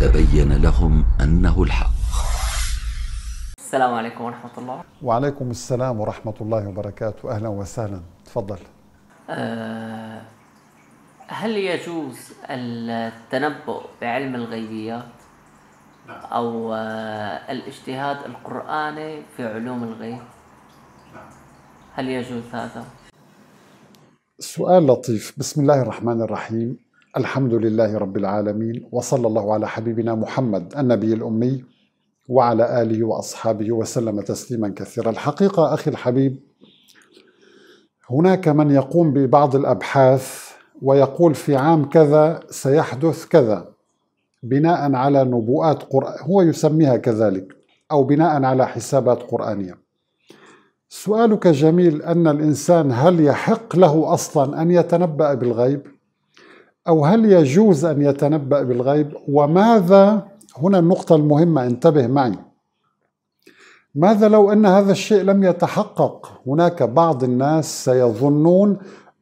تبين لهم أنه الحق السلام عليكم ورحمة الله وعليكم السلام ورحمة الله وبركاته أهلا وسهلا تفضل آه، هل يجوز التنبؤ بعلم الغيبيات نعم. أو آه، الاجتهاد القرآني في علوم الغيب نعم. هل يجوز هذا؟ سؤال لطيف بسم الله الرحمن الرحيم الحمد لله رب العالمين وصلى الله على حبيبنا محمد النبي الأمي وعلى آله وأصحابه وسلم تسليما كثيرا الحقيقة أخي الحبيب هناك من يقوم ببعض الأبحاث ويقول في عام كذا سيحدث كذا بناء على نبوءات قرآن هو يسميها كذلك أو بناء على حسابات قرآنية سؤالك جميل أن الإنسان هل يحق له أصلا أن يتنبأ بالغيب؟ أو هل يجوز أن يتنبأ بالغيب وماذا هنا النقطة المهمة انتبه معي ماذا لو أن هذا الشيء لم يتحقق هناك بعض الناس سيظنون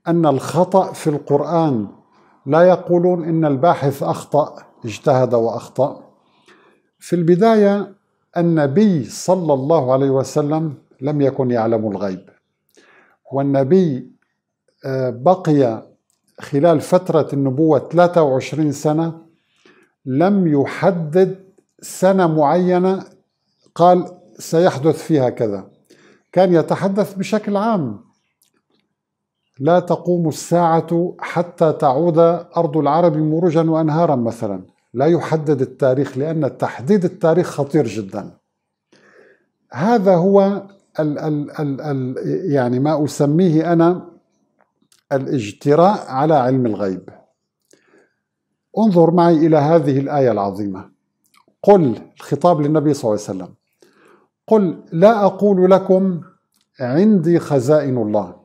أن الخطأ في القرآن لا يقولون إن الباحث أخطأ اجتهد وأخطأ في البداية النبي صلى الله عليه وسلم لم يكن يعلم الغيب والنبي آه، بقي خلال فترة النبوة 23 سنة لم يحدد سنة معينة قال سيحدث فيها كذا كان يتحدث بشكل عام لا تقوم الساعة حتى تعود أرض العرب مروجا وأنهارا مثلا لا يحدد التاريخ لأن تحديد التاريخ خطير جدا هذا هو الـ الـ الـ الـ يعني ما أسميه أنا الاجتراء على علم الغيب انظر معي إلى هذه الآية العظيمة قل الخطاب للنبي صلى الله عليه وسلم قل لا أقول لكم عندي خزائن الله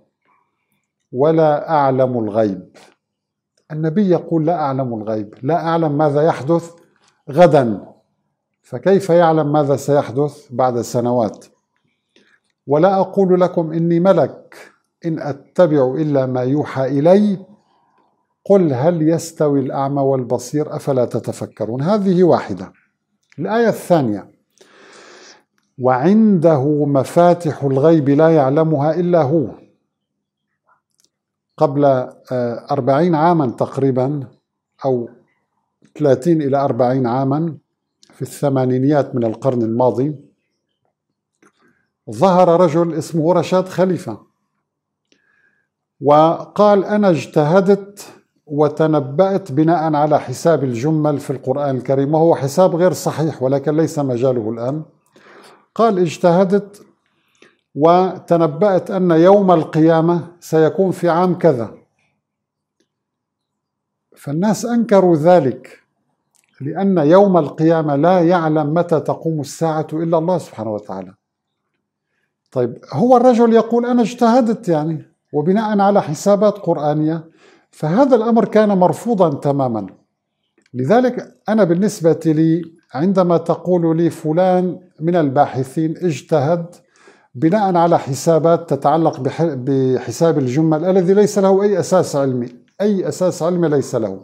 ولا أعلم الغيب النبي يقول لا أعلم الغيب لا أعلم ماذا يحدث غدا فكيف يعلم ماذا سيحدث بعد سنوات ولا أقول لكم إني ملك إن أتبع إلا ما يوحى إلي قل هل يستوي الأعمى والبصير أفلا تتفكرون هذه واحدة الآية الثانية وعنده مفاتح الغيب لا يعلمها إلا هو قبل آه، أربعين عاما تقريبا أو ثلاثين إلى أربعين عاما في الثمانينيات من القرن الماضي ظهر رجل اسمه رشاد خليفه وقال أنا اجتهدت وتنبأت بناء على حساب الجمل في القرآن الكريم وهو حساب غير صحيح ولكن ليس مجاله الآن قال اجتهدت وتنبأت أن يوم القيامة سيكون في عام كذا فالناس أنكروا ذلك لأن يوم القيامة لا يعلم متى تقوم الساعة إلا الله سبحانه وتعالى طيب هو الرجل يقول أنا اجتهدت يعني وبناء على حسابات قرآنية فهذا الأمر كان مرفوضا تماما لذلك أنا بالنسبة لي عندما تقول لي فلان من الباحثين اجتهد بناء على حسابات تتعلق بحساب الجمل الذي ليس له أي أساس علمي أي أساس علمي ليس له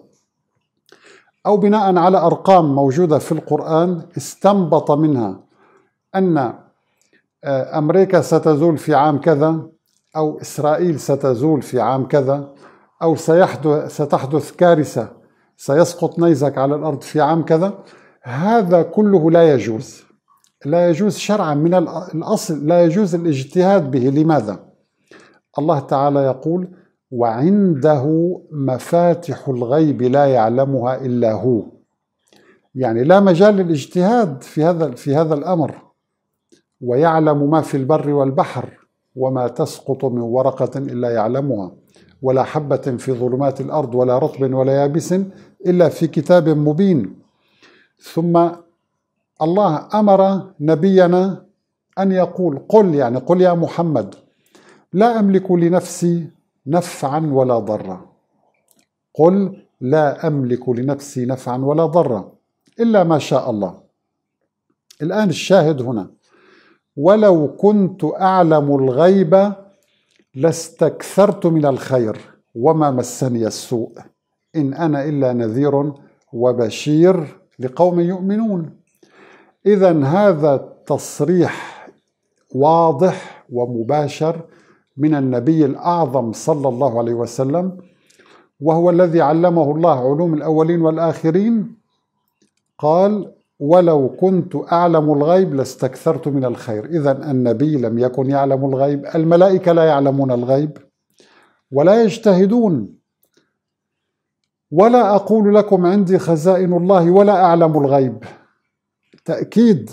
أو بناء على أرقام موجودة في القرآن استنبط منها أن آه، أمريكا ستزول في عام كذا أو إسرائيل ستزول في عام كذا أو سيحدث ستحدث كارثة سيسقط نيزك على الأرض في عام كذا هذا كله لا يجوز لا يجوز شرعا من الأصل لا يجوز الاجتهاد به لماذا؟ الله تعالى يقول وعنده مفاتح الغيب لا يعلمها إلا هو يعني لا مجال للاجتهاد في هذا في هذا الأمر ويعلم ما في البر والبحر وما تسقط من ورقة إلا يعلمها ولا حبة في ظلمات الأرض ولا رطب ولا يابس إلا في كتاب مبين ثم الله أمر نبينا أن يقول قل يعني قل يا محمد لا أملك لنفسي نفعا ولا ضرا قل لا أملك لنفسي نفعا ولا ضرا إلا ما شاء الله الآن الشاهد هنا ولو كنت أعلم الغيب لاستكثرت من الخير وما مسني السوء إن أنا إلا نذير وبشير لقوم يؤمنون إذا هذا تصريح واضح ومباشر من النبي الأعظم صلى الله عليه وسلم وهو الذي علمه الله علوم الأولين والآخرين قال ولو كنت أعلم الغيب لاستكثرت من الخير إذا النبي لم يكن يعلم الغيب الملائكة لا يعلمون الغيب ولا يجتهدون ولا أقول لكم عندي خزائن الله ولا أعلم الغيب تأكيد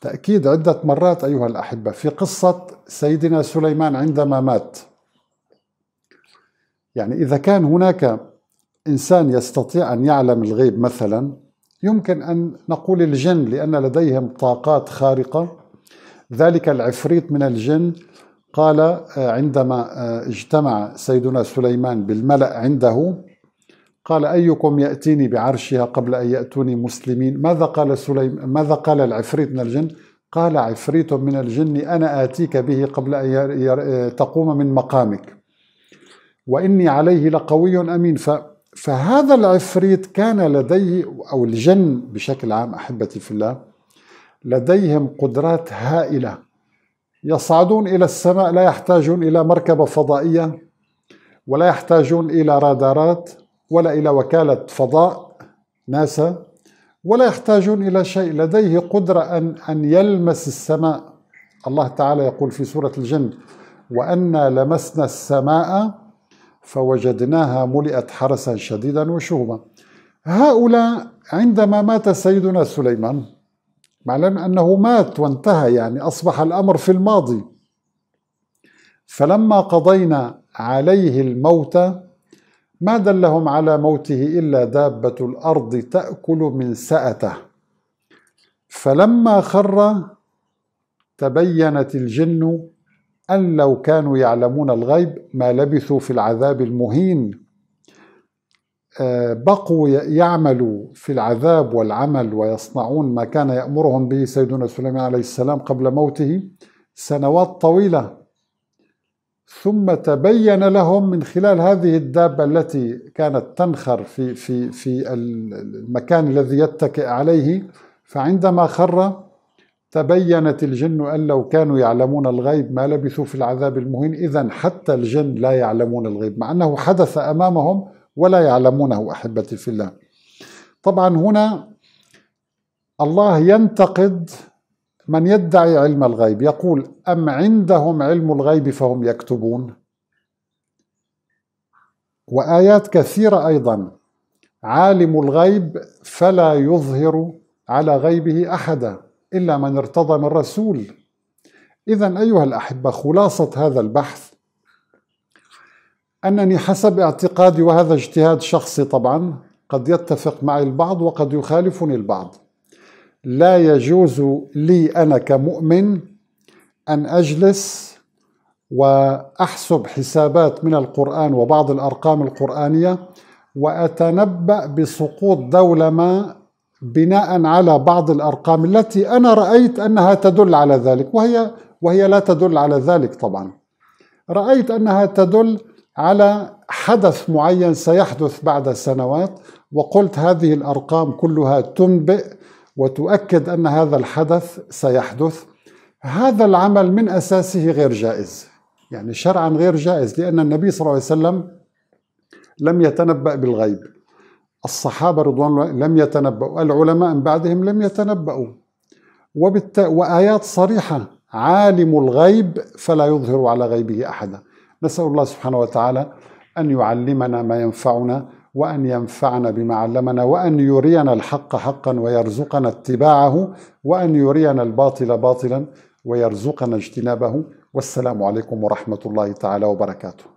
تأكيد عدة مرات أيها الأحبة في قصة سيدنا سليمان عندما مات يعني إذا كان هناك إنسان يستطيع أن يعلم الغيب مثلا يمكن أن نقول الجن لأن لديهم طاقات خارقة ذلك العفريت من الجن قال آه، عندما آه، اجتمع سيدنا سليمان بالملأ عنده قال أيكم يأتيني بعرشها قبل أن يأتوني مسلمين ماذا قال سليم ماذا قال العفريت من الجن قال عفريت من الجن أنا آتيك به قبل أن تقوم من مقامك وإني عليه لقوي أمين ف فهذا العفريت كان لديه أو الجن بشكل عام أحبتي في الله لديهم قدرات هائلة يصعدون إلى السماء لا يحتاجون إلى مركبة فضائية ولا يحتاجون إلى رادارات ولا إلى وكالة فضاء ناسا ولا يحتاجون إلى شيء لديه قدرة أن أن يلمس السماء الله تعالى يقول في سورة الجن وأنا لمسنا السماء فوجدناها ملئت حرسا شديدا وشهبا هؤلاء عندما مات سيدنا سليمان معلم أنه مات وانتهى يعني أصبح الأمر في الماضي فلما قضينا عليه الموت ما دلهم على موته إلا دابة الأرض تأكل من سأته فلما خر تبينت الجن أن لو كانوا يعلمون الغيب ما لبثوا في العذاب المهين آه، بقوا يعملوا في العذاب والعمل ويصنعون ما كان يأمرهم به سيدنا سليمان عليه السلام قبل موته سنوات طويلة ثم تبين لهم من خلال هذه الدابة التي كانت تنخر في في في المكان الذي يتكئ عليه فعندما خر تبينت الجن أن لو كانوا يعلمون الغيب ما لبثوا في العذاب المهين إذا حتى الجن لا يعلمون الغيب مع أنه حدث أمامهم ولا يعلمونه أحبتي في الله طبعا هنا الله ينتقد من يدعي علم الغيب يقول أم عندهم علم الغيب فهم يكتبون وآيات كثيرة أيضا عالم الغيب فلا يظهر على غيبه أحدا إلا من ارتضى من رسول إذا أيها الأحبة خلاصة هذا البحث أنني حسب اعتقادي وهذا اجتهاد شخصي طبعا قد يتفق معي البعض وقد يخالفني البعض لا يجوز لي أنا كمؤمن أن أجلس وأحسب حسابات من القرآن وبعض الأرقام القرآنية وأتنبأ بسقوط دولة ما بناء على بعض الارقام التي انا رايت انها تدل على ذلك وهي وهي لا تدل على ذلك طبعا. رايت انها تدل على حدث معين سيحدث بعد سنوات وقلت هذه الارقام كلها تنبئ وتؤكد ان هذا الحدث سيحدث. هذا العمل من اساسه غير جائز. يعني شرعا غير جائز لان النبي صلى الله عليه وسلم لم يتنبأ بالغيب. الصحابة رضوان الله لم يتنبأوا العلماء من بعدهم لم يتنبأوا وبالت... وآيات صريحة عالم الغيب فلا يظهر على غيبه أحدا نسأل الله سبحانه وتعالى أن يعلمنا ما ينفعنا وأن ينفعنا بما علمنا وأن يرينا الحق حقا ويرزقنا اتباعه وأن يرينا الباطل باطلا ويرزقنا اجتنابه والسلام عليكم ورحمة الله تعالى وبركاته